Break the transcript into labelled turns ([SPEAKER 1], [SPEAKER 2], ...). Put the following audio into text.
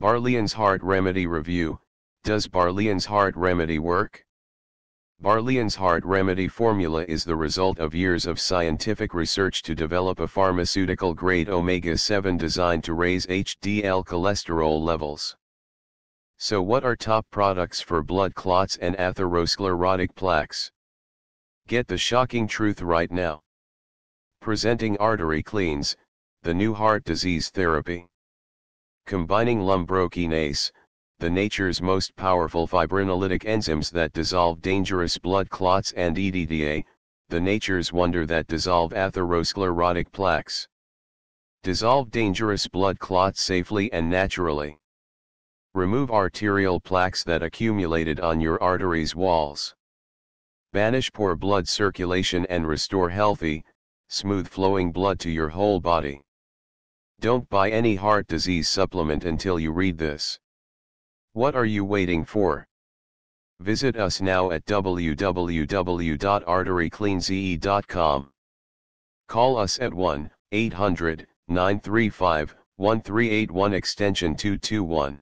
[SPEAKER 1] Barlian's Heart Remedy Review, Does Barlian's Heart Remedy Work? Barlian's Heart Remedy formula is the result of years of scientific research to develop a pharmaceutical-grade omega-7 designed to raise HDL cholesterol levels. So what are top products for blood clots and atherosclerotic plaques? Get the shocking truth right now. Presenting Artery Cleans, the new heart disease therapy combining lumbrokinase, the nature's most powerful fibrinolytic enzymes that dissolve dangerous blood clots and EDTA, the nature's wonder that dissolve atherosclerotic plaques. Dissolve dangerous blood clots safely and naturally. Remove arterial plaques that accumulated on your arteries' walls. Banish poor blood circulation and restore healthy, smooth flowing blood to your whole body. Don't buy any heart disease supplement until you read this. What are you waiting for? Visit us now at www.arterycleanze.com. Call us at 1 800 935 1381 extension 221.